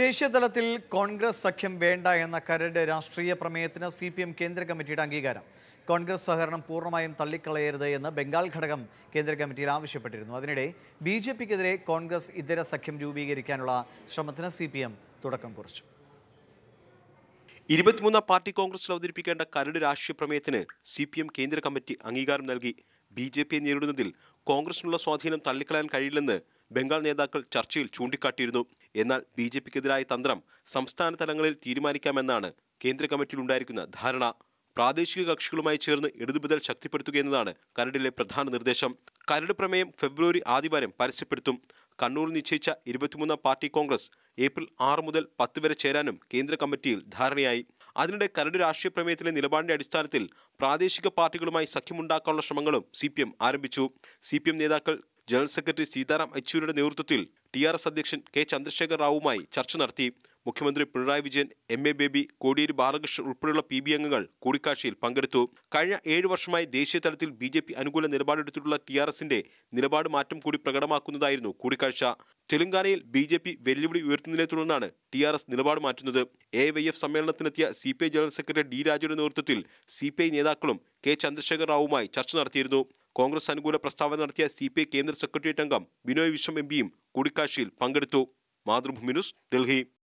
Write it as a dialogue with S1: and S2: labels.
S1: ദേശീയതലത്തിൽ കോൺഗ്രസ് സഖ്യം വേണ്ട എന്ന കരട് രാഷ്ട്രീയ പ്രമേയത്തിന് സി പി എം കേന്ദ്ര കമ്മിറ്റിയുടെ അംഗീകാരം കോൺഗ്രസ് സഹകരണം പൂർണ്ണമായും തള്ളിക്കളയരുത് എന്ന് ബംഗാൾ ഘടകം കേന്ദ്ര കമ്മിറ്റിയിൽ ആവശ്യപ്പെട്ടിരുന്നു അതിനിടെ ബി ജെ പിക്കെതിരെ കോൺഗ്രസ് ഇതര സഖ്യം രൂപീകരിക്കാനുള്ള ശ്രമത്തിന് സി പി എം തുടക്കം കുറിച്ചു
S2: ഇരുപത്തിമൂന്നാം പാർട്ടി കോൺഗ്രസിൽ അവതരിപ്പിക്കേണ്ട കരട് രാഷ്ട്രീയ പ്രമേയത്തിന് സി പി എം കേന്ദ്ര കമ്മിറ്റി അംഗീകാരം നൽകി ബി ജെ പിയെ നേരിടുന്നതിൽ കോൺഗ്രസിനുള്ള സ്വാധീനം തള്ളിക്കളയാൻ കഴിയില്ലെന്ന് ബംഗാൾ നേതാക്കൾ ചർച്ചയിൽ ചൂണ്ടിക്കാട്ടിയിരുന്നു എന്നാൽ ബി ജെ പിക്കെതിരായ തന്ത്രം സംസ്ഥാന തലങ്ങളിൽ തീരുമാനിക്കാമെന്നാണ് കേന്ദ്ര ഉണ്ടായിരിക്കുന്ന ധാരണ പ്രാദേശിക കക്ഷികളുമായി ചേർന്ന് ഇടതുബദൽ ശക്തിപ്പെടുത്തുക എന്നതാണ് കരടിലെ പ്രധാന നിർദ്ദേശം കരട് പ്രമേയം ഫെബ്രുവരി ആദ്യവാരം പരസ്യപ്പെടുത്തും കണ്ണൂർ നിശ്ചയിച്ച ഇരുപത്തിമൂന്നാം പാർട്ടി കോൺഗ്രസ് ഏപ്രിൽ ആറ് മുതൽ പത്ത് വരെ ചേരാനും കേന്ദ്ര കമ്മിറ്റിയിൽ ധാരണയായി അതിനിടെ കരട് രാഷ്ട്രീയ പ്രമേയത്തിലെ നിലപാടിന്റെ അടിസ്ഥാനത്തിൽ പ്രാദേശിക പാർട്ടികളുമായി സഖ്യമുണ്ടാക്കാനുള്ള ശ്രമങ്ങളും സി ആരംഭിച്ചു സി നേതാക്കൾ ജനറൽ സെക്രട്ടറി സീതാറാം യെച്ചൂരിയുടെ നേതൃത്വത്തിൽ ടി ആർ എസ് അധ്യക്ഷൻ കെ ചന്ദ്രശേഖർ റാവുമായി ചർച്ച നടത്തി മുഖ്യമന്ത്രി പിണറായി വിജയൻ എം എ ബേബി കോടിയേരി ബാലകൃഷ്ണൻ ഉൾപ്പെടെയുള്ള പി ബി അംഗങ്ങൾ കൂടിക്കാഴ്ചയിൽ പങ്കെടുത്തു കഴിഞ്ഞ ഏഴ് വർഷമായി ദേശീയ തലത്തിൽ ബി ജെ പി അനുകൂല നിലപാടെടുത്തിട്ടുള്ള ടി ആർ എസിന്റെ നിലപാട് മാറ്റം കൂടി പ്രകടമാക്കുന്നതായിരുന്നു കൂടിക്കാഴ്ച തെലങ്കാനയിൽ ബി ജെ പി വെല്ലുവിളി ഉയർത്തുന്നതിനെ തുടർന്നാണ് ടി ആർ എസ് നിലപാട് മാറ്റുന്നത് എ വൈ എഫ് സമ്മേളനത്തിനെത്തിയ C P I general secretary D രാജയുടെ നേതൃത്വത്തിൽ സി പി ഐ നേതാക്കളും കെ ചന്ദ്രശേഖർ റാവുമായി ചർച്ച നടത്തിയിരുന്നു കോൺഗ്രസ് അനുകൂല പ്രസ്താവന നടത്തിയ സി പി ഐ കേന്ദ്ര സെക്രട്ടേറിയറ്റ് അംഗം ബിനോയ് വിശ്വം എം പിയും കൂടിക്കാഴ്ചയിൽ പങ്കെടുത്തു മാതൃഭൂമി ന്യൂസ് ഡൽഹി